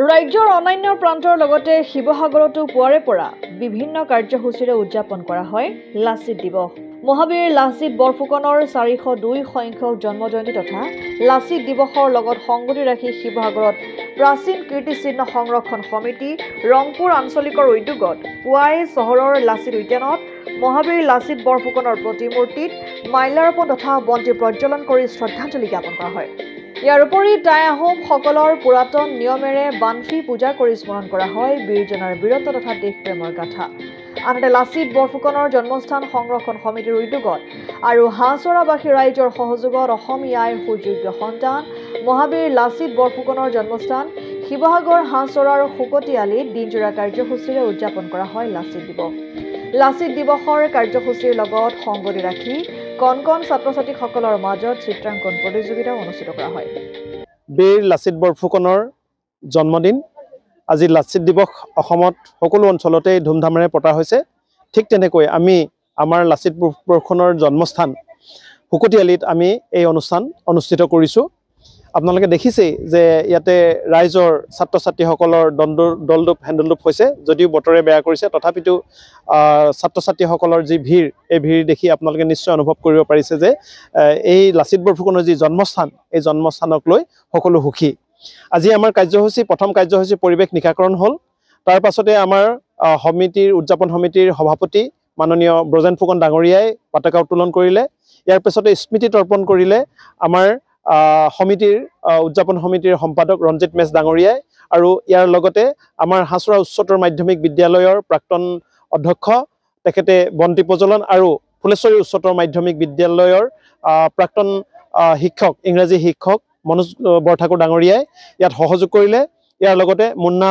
ৰাজ্যৰ অন্যান্য প্ৰান্তৰ লগতে শিৱসাগৰতো পুৱাৰে পৰা বিভিন্ন কাৰ্যসূচীৰে উদযাপন কৰা হয় লাচিত দিৱস মহাবীৰ লাচিত বৰফুকনৰ চাৰিশ দুই সংখ্যক জন্ম জয়ন্তী তথা লাচিত দিৱসৰ লগত সংগতি ৰাখি শিৱসাগৰত প্ৰাচীন কীৰ্তিচিহ্ন সংৰক্ষণ সমিতি ৰংপুৰ আঞ্চলিকৰ উদ্যোগত পুৱাই চহৰৰ লাচিত উদ্যানত মহাবীৰ লাচিত বৰফুকনৰ প্ৰতিমূৰ্তিত মাল্যাৰোপণ তথা বন্তি প্ৰজ্বলন কৰি শ্ৰদ্ধাঞ্জলি জ্ঞাপন কৰা হয় ইয়াৰ উপৰি টাই আহোমসকলৰ পুৰাতন নিয়মেৰে বানফি পূজা কৰি স্মৰণ কৰা হয় বীৰজনাৰ বীৰত্ব তথা দেশপ্ৰেমৰ গাথা আনহাতে লাচিত বৰফুকনৰ জন্মস্থান সংৰক্ষণ সমিতিৰ উদ্যোগত আৰু হাঁহচৰাবাসী ৰাইজৰ সহযোগত অসমীয়াইৰ সুযোগ্য সন্তান মহাবীৰ লাচিত বৰফুকনৰ জন্মস্থান শিৱসাগৰ হাঁচৰাৰ শুকতিয়ালিত দিনজোৰা কাৰ্যসূচীৰে উদযাপন কৰা হয় লাচিত দিৱস লাচিত দিৱসৰ কাৰ্যসূচীৰ লগত সংগতি ৰাখি কণ কণ ছাত্ৰ ছাত্ৰীসকলৰ মাজত চিত্ৰাংকন প্ৰতিযোগিতাও অনুষ্ঠিত কৰা হয় বীৰ লাচিত বৰফুকনৰ জন্মদিন আজি লাচিত দিৱস অসমত সকলো অঞ্চলতেই ধুমধামেৰে পতা হৈছে ঠিক তেনেকৈ আমি আমাৰ লাচিত বৰফুকনৰ জন্মস্থান শুকতিয়ালিত আমি এই অনুষ্ঠান অনুষ্ঠিত কৰিছোঁ আপোনালোকে দেখিছেই যে ইয়াতে ৰাইজৰ ছাত্ৰ ছাত্ৰীসকলৰ দণ্ডু দলডোপ হেণ্ডলডোপ হৈছে যদিও বতৰে বেয়া কৰিছে তথাপিতো ছাত্ৰ ছাত্ৰীসকলৰ যি ভিৰ এই ভিৰ দেখি আপোনালোকে নিশ্চয় অনুভৱ কৰিব পাৰিছে যে এই লাচিত বৰফুকনৰ যি জন্মস্থান এই জন্মস্থানক লৈ সকলো সুখী আজি আমাৰ কাৰ্যসূচী প্ৰথম কাৰ্যসূচী পৰিৱেশ নিকাকৰণ হ'ল তাৰ পাছতে আমাৰ সমিতিৰ উদযাপন সমিতিৰ সভাপতি মাননীয় ব্ৰজেন ফুকন ডাঙৰীয়াই পতাকা উত্তোলন কৰিলে ইয়াৰ পিছতে স্মৃতি তৰ্পণ কৰিলে আমাৰ সমিতিৰ উদযাপন সমিতিৰ সম্পাদক ৰঞ্জিত মেচ ডাঙৰীয়াই আৰু ইয়াৰ লগতে আমাৰ হাঁচোৰা উচ্চতৰ মাধ্যমিক বিদ্যালয়ৰ প্ৰাক্তন অধ্যক্ষ তেখেতে বন্তি প্ৰজ্বলন আৰু ফুলেশ্বৰী উচ্চতৰ মাধ্যমিক বিদ্যালয়ৰ প্ৰাক্তন শিক্ষক ইংৰাজী শিক্ষক মনোজ বৰঠাকুৰ ডাঙৰীয়াই ইয়াত সহযোগ কৰিলে ইয়াৰ লগতে মুন্না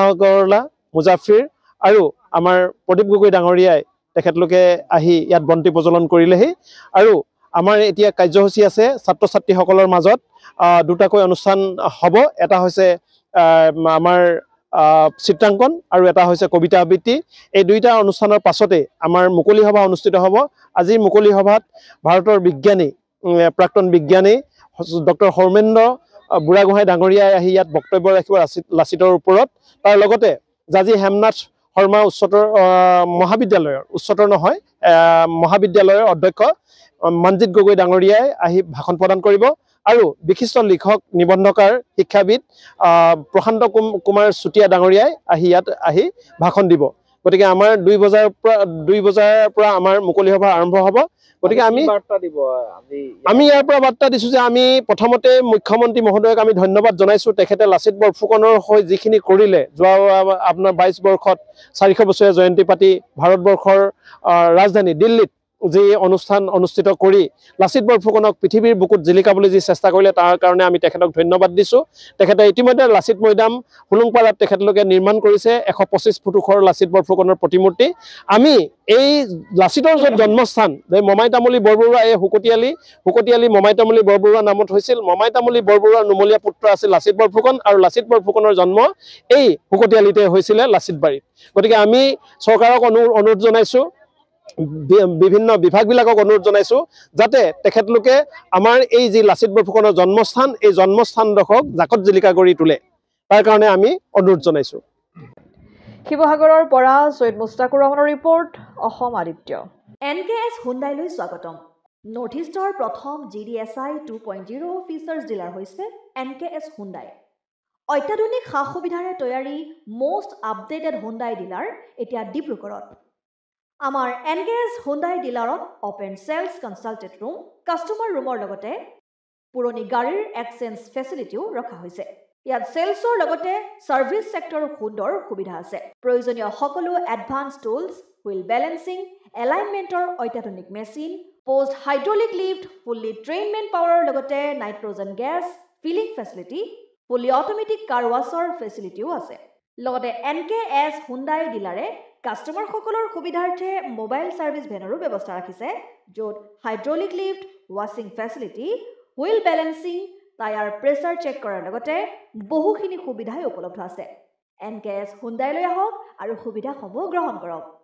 মুজাফিৰ আৰু আমাৰ প্ৰদীপ গগৈ ডাঙৰীয়াই তেখেতলোকে আহি ইয়াত বন্তি প্ৰজ্বলন কৰিলেহি আৰু আমাৰ এতিয়া কাৰ্যসূচী আছে ছাত্ৰ ছাত্ৰীসকলৰ মাজত দুটাকৈ অনুষ্ঠান হ'ব এটা হৈছে আমাৰ চিত্ৰাংকন আৰু এটা হৈছে কবিতা আবৃত্তি এই দুয়োটা অনুষ্ঠানৰ পাছতেই আমাৰ মুকলি সভা অনুষ্ঠিত হ'ব আজি মুকলি সভাত ভাৰতৰ বিজ্ঞানী প্ৰাক্তন বিজ্ঞানী ডক্টৰ শৰ্মেন্দ্ৰ বুঢ়াগোহাঁই ডাঙৰীয়াই আহি ইয়াত বক্তব্য ৰাখিব লাচিত লাচিতৰ ওপৰত তাৰ লগতে জাজি হেমনাথ শৰ্মা উচ্চতৰ মহাবিদ্যালয়ৰ উচ্চতৰ নহয় মহাবিদ্যালয়ৰ অধ্যক্ষ মনজিৎ গগৈ ডাঙৰীয়াই আহি ভাষণ প্ৰদান কৰিব আৰু বিশিষ্ট লিখক নিবন্ধকাৰ শিক্ষাবিদ প্ৰশান্ত কুম কুমাৰ চুতীয়া ডাঙৰীয়াই আহি ইয়াত আহি ভাষণ দিব গতিকে আমাৰ দুই বজাৰ পৰা দুই বজাৰ পৰা আমাৰ মুকলি সভা আৰম্ভ হ'ব গতিকে আমি আমি ইয়াৰ পৰা বাৰ্তা দিছোঁ যে আমি প্ৰথমতে মুখ্যমন্ত্ৰী মহোদয়ক আমি ধন্যবাদ জনাইছোঁ তেখেতে লাচিত বৰফুকনৰ হৈ যিখিনি কৰিলে যোৱা আপোনাৰ বাইছ বৰ্ষত চাৰিশ বছৰীয়া জয়ন্তী পাতি ভাৰতবৰ্ষৰ ৰাজধানী দিল্লীত যি অনুষ্ঠান অনুষ্ঠিত কৰি লাচিত বৰফুকনক পৃথিৱীৰ বুকুত জিলিকাবলৈ যি চেষ্টা কৰিলে তাৰ কাৰণে আমি তেখেতক ধন্যবাদ দিছোঁ তেখেতে ইতিমধ্যে লাচিত মৈদাম হুলুংপাৰাত তেখেতলোকে নিৰ্মাণ কৰিছে এশ পঁচিছ ফুট ওখৰ লাচিত বৰফুকনৰ প্ৰতিমূৰ্তি আমি এই লাচিতৰ য'ত জন্মস্থান এই মমাই মমাইতামলী বৰবৰুৱা এই শুকতিয়ালী মমাই মমাইতামলী বৰবৰুৱা নামত হৈছিল মমাই মমাইতামলী বৰবৰুৱাৰ নুমলীয়া পুত্ৰ আছিল লাচিত বৰফুকন আৰু লাচিত বৰফুকনৰ জন্ম এই শুকতিয়ালিতে হৈছিলে লাচিত বাৰীত গতিকে আমি চৰকাৰক অনু অনুৰোধ জনাইছোঁ বিভিন্ন বিভাগবিলাকক অনুৰোধ জনাইছোঁ যাতে তেখেতলোকে আমাৰ এই যি লাচিত বৰফুকনৰ জন্মস্থান এই জন্মস্থানডোখৰক জাকত জিলিকা কৰি তোলে তাৰ কাৰণে আমি অনুৰোধ জনাইছোঁ শিৱসাগৰৰ পৰা চৈয়দ মুস্তাকুৰ ৰহমানৰ report Aditya N K S হুণ্ডাইলৈ স্বাগতম নৰ্থ ইষ্টৰ প্ৰথম G D S I two point zero' features dealer হৈছে এন কে এছ হুণ্ডাই অত্যাধুনিক সা সুবিধাৰে তৈয়াৰী মষ্ট আপডেটেড হুণ্ডাই ডিলাৰ এতিয়া ডিব্ৰুগড়ত আমাৰ এনগেজ হুণ্ডাই ডিলাৰত open sales consultant room customer ৰুমৰ লগতে পুৰণি গাড়ীৰ এক্সেঞ্জ ফেচিলিটিও ৰখা হৈছে ইয়াত চেলছৰ লগতে ছাৰ্ভিছ ছেক্টৰ সুন্দৰ সুবিধা আছে প্ৰয়োজনীয় সকলো এডভান্স টুলছ হুইল বেলেঞ্চিং এলাইনমেণ্টৰ অত্যাধুনিক machine post hydraulic lift fully ট্ৰেইনমেণ্ট পাৱাৰৰ লগতে nitrogen gas filling facility fully automatic car washer ফেচিলিটিও আছে লগতে এন কে এছ হুণ্ডাই ডিলাৰে কাষ্টমাৰসকলৰ সুবিধাৰ্থে মোবাইল চাৰ্ভিছ ভেনৰো ব্যৱস্থা ৰাখিছে য'ত হাইড্ৰলিক লিফ্ট ৱাশ্বিং facility wheel balancing tyre pressure check কৰাৰ লগতে বহুখিনি সুবিধাই উপলব্ধ আছে এন কে এছ হুণ্ডাইলৈ আহক আৰু সুবিধাসমূহ গ্ৰহণ কৰক